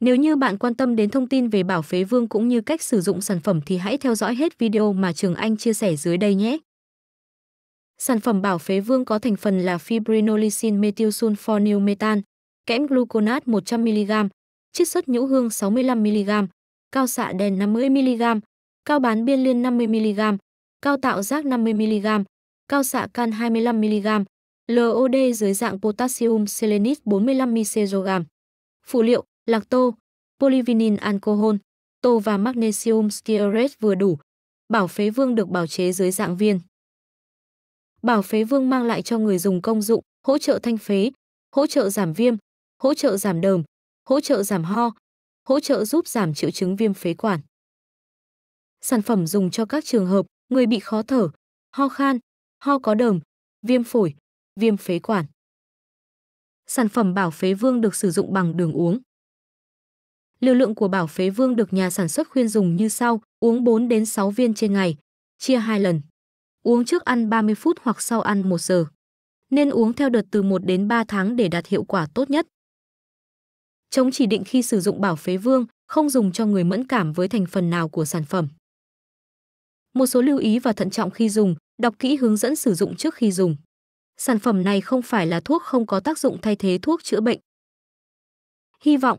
Nếu như bạn quan tâm đến thông tin về Bảo Phế Vương cũng như cách sử dụng sản phẩm thì hãy theo dõi hết video mà Trường Anh chia sẻ dưới đây nhé. Sản phẩm Bảo Phế Vương có thành phần là fibrinolysin methylsulfonylmetan, kẽm gluconat 100mg, chiết xuất nhũ hương 65mg, cao xạ đèn 50mg, cao bán biên liên 50mg, cao tạo giác 50mg, cao xạ can 25mg, LOD dưới dạng potassium selenit 45mg. Phụ liệu lacto, polyvinyl alcohol, tô và magnesium stearate vừa đủ. Bảo phế vương được bào chế dưới dạng viên. Bảo phế vương mang lại cho người dùng công dụng hỗ trợ thanh phế, hỗ trợ giảm viêm, hỗ trợ giảm đờm, hỗ trợ giảm ho, hỗ trợ giúp giảm triệu chứng viêm phế quản. Sản phẩm dùng cho các trường hợp người bị khó thở, ho khan, ho có đờm, viêm phổi, viêm phế quản. Sản phẩm bảo phế vương được sử dụng bằng đường uống. Liều lượng của bảo phế vương được nhà sản xuất khuyên dùng như sau, uống 4 đến 6 viên trên ngày, chia 2 lần. Uống trước ăn 30 phút hoặc sau ăn 1 giờ. Nên uống theo đợt từ 1 đến 3 tháng để đạt hiệu quả tốt nhất. Chống chỉ định khi sử dụng bảo phế vương, không dùng cho người mẫn cảm với thành phần nào của sản phẩm. Một số lưu ý và thận trọng khi dùng, đọc kỹ hướng dẫn sử dụng trước khi dùng. Sản phẩm này không phải là thuốc không có tác dụng thay thế thuốc chữa bệnh. Hy vọng